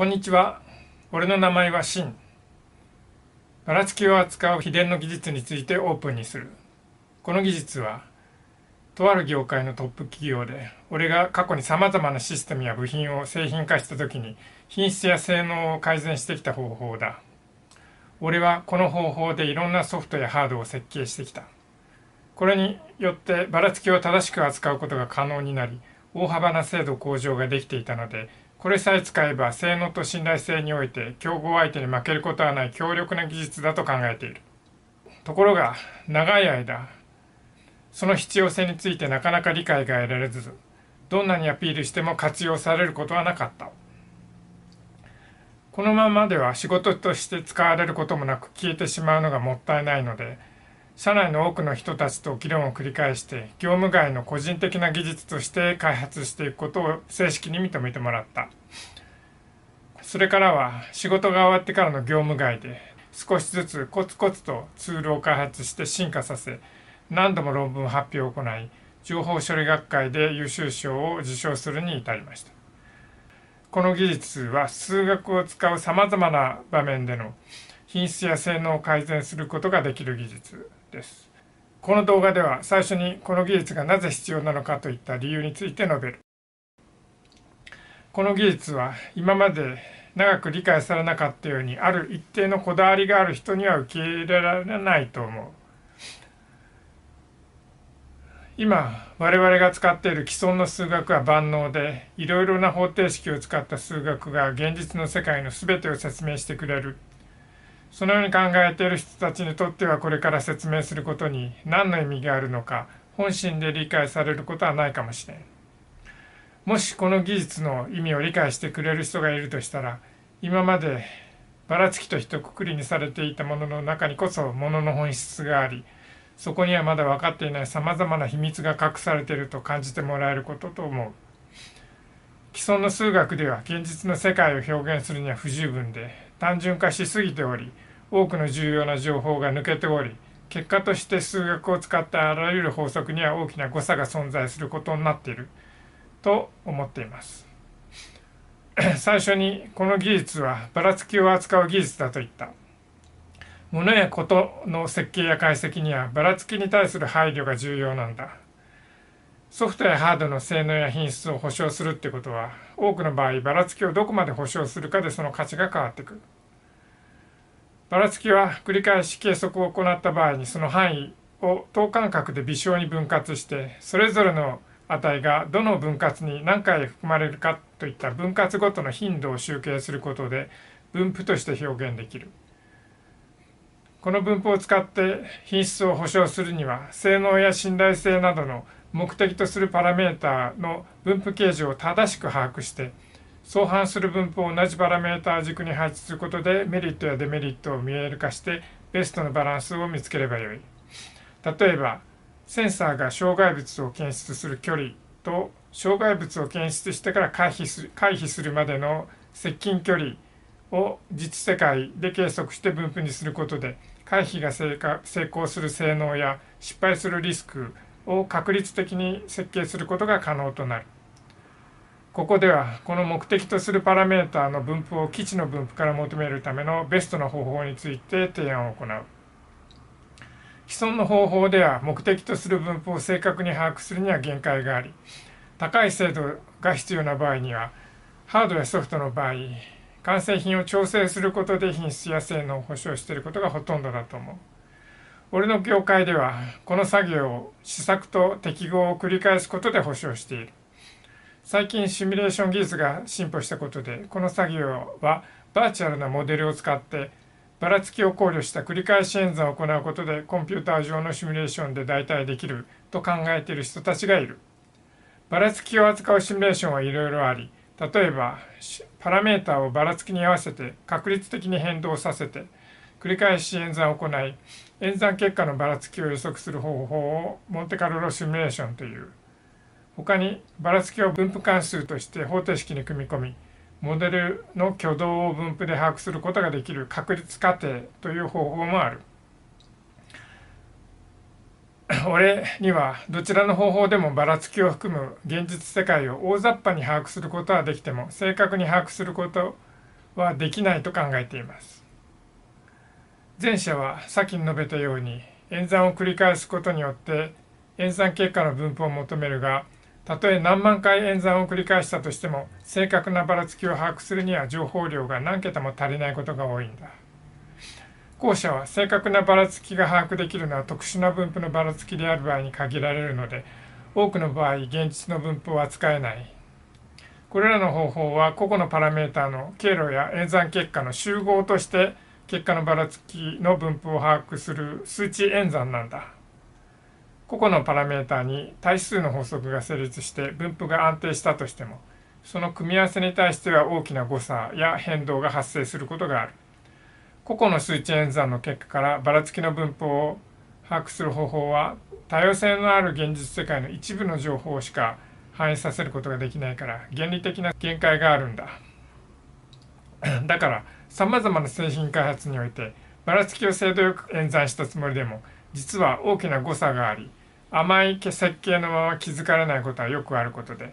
こんにちは。俺の名前はシン。ばらつきを扱う秘伝の技術についてオープンにする。この技術は、とある業界のトップ企業で、俺が過去に様々なシステムや部品を製品化した時に、品質や性能を改善してきた方法だ。俺はこの方法でいろんなソフトやハードを設計してきた。これによってばらつきを正しく扱うことが可能になり、大幅な精度向上ができていたので、これさえ使えば性能と信頼性において競合相手に負けることはない強力な技術だと考えているところが長い間その必要性についてなかなか理解が得られずどんなにアピールしても活用されることはなかったこのままでは仕事として使われることもなく消えてしまうのがもったいないので社内の多くの人たちと議論を繰り返して業務外の個人的な技術として開発していくことを正式に認めてもらったそれからは仕事が終わってからの業務外で少しずつコツコツとツールを開発して進化させ何度も論文発表を行い情報処理学会で優秀賞を受賞するに至りましたこの技術は数学を使うさまざまな場面での品質や性能を改善することができる技術ですこの動画では最初にこの技術がなぜ必要なのかといった理由について述べるこの技術は今まで長く理解されなかったようにある一定のこだわりがある人には受け入れられないと思う今我々が使っている既存の数学は万能でいろいろな方程式を使った数学が現実の世界の全てを説明してくれるそのように考えている人たちにとってはこれから説明することに何の意味があるのか本心で理解されることはないかもしれん。もしこの技術の意味を理解してくれる人がいるとしたら今までばらつきと一括りにされていたものの中にこそものの本質がありそこにはまだ分かっていないさまざまな秘密が隠されていると感じてもらえることと思う。既存の数学では現実の世界を表現するには不十分で単純化しすぎており多くの重要な情報が抜けており結果として数学を使ったあらゆる法則には大きな誤差が存在することになっていると思っています 最初にこの技術はばらつきを扱う技術だと言った物やことの設計や解析にはばらつきに対する配慮が重要なんだソフトやハードの性能や品質を保証するってことは多くの場合ばらつきをどこまで保証するかでその価値が変わってくるばらつきは繰り返し計測を行った場合にその範囲を等間隔で微小に分割してそれぞれの値がどの分割に何回含まれるかといった分割ごとの頻度を集計することで分布として表現できるこの分布を使って品質を保証するには性能や信頼性などの目的とするパラメータの分布形状を正しく把握して相反する分布を同じパラメータ軸に配置することでメリットやデメリットを見える化してベストのバランスを見つければよい例えばセンサーが障害物を検出する距離と障害物を検出してから回避する回避するまでの接近距離を実世界で計測して分布にすることで回避が成功する性能や失敗するリスクを確率的に設計することが可能となる。ここではこの目的とするパラメータの分布を基地の分布から求めるためのベストの方法について提案を行う既存の方法では目的とする分布を正確に把握するには限界があり高い精度が必要な場合にはハードやソフトの場合完成品を調整することで品質や性能を保証していることがほとんどだと思う俺の業界ではこの作業を試作と適合を繰り返すことで保証している最近シミュレーション技術が進歩したことでこの作業はバーチャルなモデルを使ってばらつきを考慮した繰り返し演算を行うことでコンピューター上のシミュレーションで代替できると考えている人たちがいる。ばらつきを扱うシミュレーションはいろいろあり例えばパラメータをばらつきに合わせて確率的に変動させて繰り返し演算を行い演算結果のばらつきを予測する方法をモンテカルロシミュレーションという他にばらつきを分布関数として方程式に組み込みモデルの挙動を分布で把握することができる確率仮定という方法もある。俺にはどちらの方法でもばらつきを含む現実世界を大雑把に把握することはできても正確に把握することはできないと考えています。前者は先に述べたように演算を繰り返すことによって演算結果の分布を求めるがたとえ何万回演算を繰り返したとしても正確なばらつきを把握するには情報量が何桁も足りないことが多いんだ後者は正確なばらつきが把握できるのは特殊な分布のばらつきである場合に限られるので多くの場合現実の分布は使えないこれらの方法は個々のパラメータの経路や演算結果の集合として結果のばらつきの分布を把握する数値演算なんだ個々のパラメータに対数の法則が成立して分布が安定したとしてもその組み合わせに対しては大きな誤差や変動が発生することがある個々の数値演算の結果からばらつきの分布を把握する方法は多様性のある現実世界の一部の情報しか反映させることができないから原理的な限界があるんだ だからさまざまな製品開発においてばらつきを精度よく演算したつもりでも実は大きな誤差があり甘い設計のまま気づかれないことはよくあることで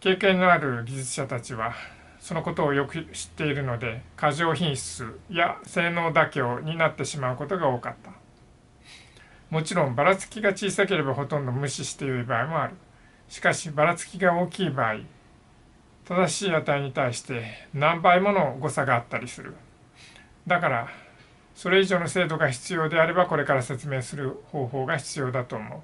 経験のある技術者たちはそのことをよく知っているので過剰品質や性能妥協になってしまうことが多かったもちろんばらつきが小さければほとんど無視していい場合もあるしかしばらつきが大きい場合正しい値に対して何倍もの誤差があったりするだからそれ以上の精度が必要であればこれから説明する方法が必要だと思う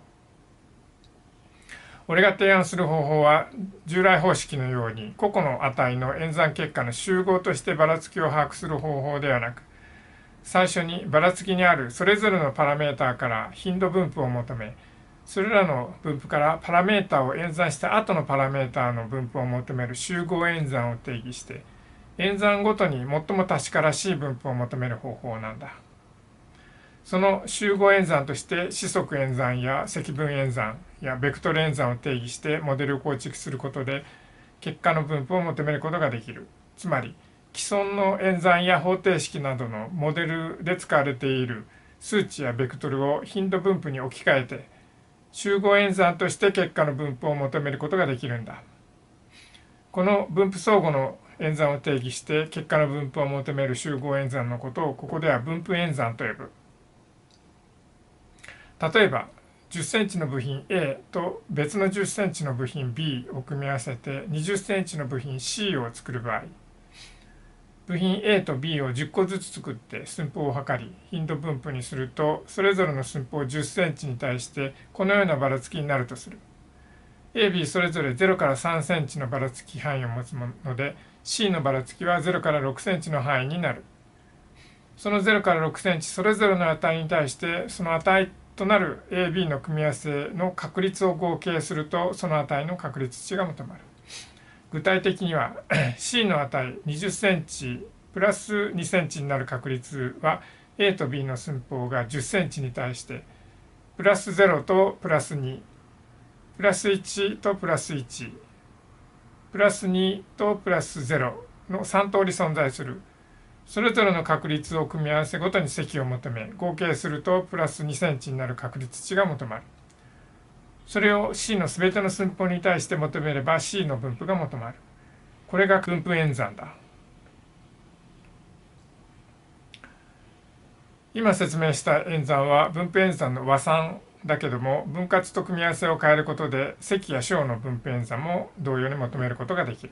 俺が提案する方法は従来方式のように個々の値の演算結果の集合としてばらつきを把握する方法ではなく最初にばらつきにあるそれぞれのパラメーターから頻度分布を求めそれらの分布からパラメータを演算した後のパラメータの分布を求める集合演算を定義して演算ごとに最も確からしい分布を求める方法なんだ。その集合演算として四則演算や積分演算やベクトル演算を定義してモデルを構築することで結果の分布を求めることができる。つまり既存の演算や方程式などのモデルで使われている数値やベクトルを頻度分布に置き換えて集合演算として結果の分布を求めることができるんだ。この分布相互の演算を定義して結果の分布を求める集合演算のことをここでは分布演算と呼ぶ例えば 10cm の部品 A と別の 10cm の部品 B を組み合わせて 20cm の部品 C を作る場合部品 A と B を10個ずつ作って寸法を測り頻度分布にするとそれぞれの寸法 10cm に対してこのようなばらつきになるとする AB それぞれ0から 3cm のばらつき範囲を持つもので C のばらつきは0から6センチの範囲になる。その0から6センチそれぞれの値に対してその値となる AB の組み合わせの確率を合計するとその値の確率値が求まる。具体的には C の値20センチプラス2センチになる確率は A と B の寸法が10センチに対してプラス0とプラス2プラス1とプラス1プラス2とプラス0の3通り存在するそれぞれの確率を組み合わせごとに積を求め合計するとプラス2センチになる確率値が求まるそれを C の全ての寸法に対して求めれば C の分布が求まるこれが分布演算だ今説明した演算は分布演算の和算だけども分割と組み合わせを変えることで積や小の分偏差も同様に求めることができる。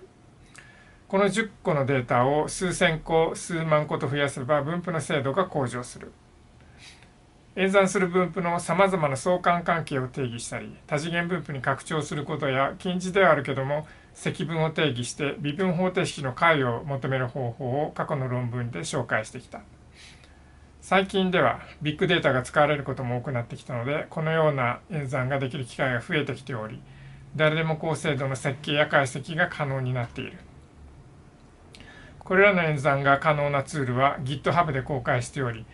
この10個のデータを数千個数万個と増やせば分布の精度が向上する。演算する分布のさまざまな相関関係を定義したり多次元分布に拡張することや近似ではあるけども積分を定義して微分方程式の解を求める方法を過去の論文で紹介してきた。最近ではビッグデータが使われることも多くなってきたのでこのような演算ができる機会が増えてきており誰でも高精度の設計や解析が可能になっているこれらの演算が可能なツールは GitHub で公開しており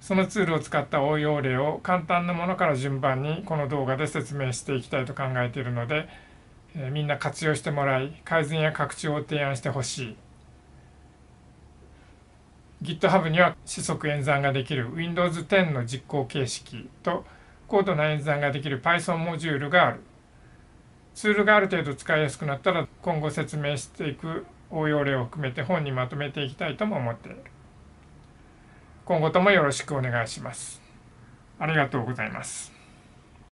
そのツールを使った応用例を簡単なものから順番にこの動画で説明していきたいと考えているのでみんな活用してもらい改善や拡張を提案してほしい GitHub には四則演算ができる Windows 10の実行形式と高度な演算ができる Python モジュールがある。ツールがある程度使いやすくなったら今後説明していく応用例を含めて本にまとめていきたいとも思っている。今後ともよろしくお願いします。ありがとうございます。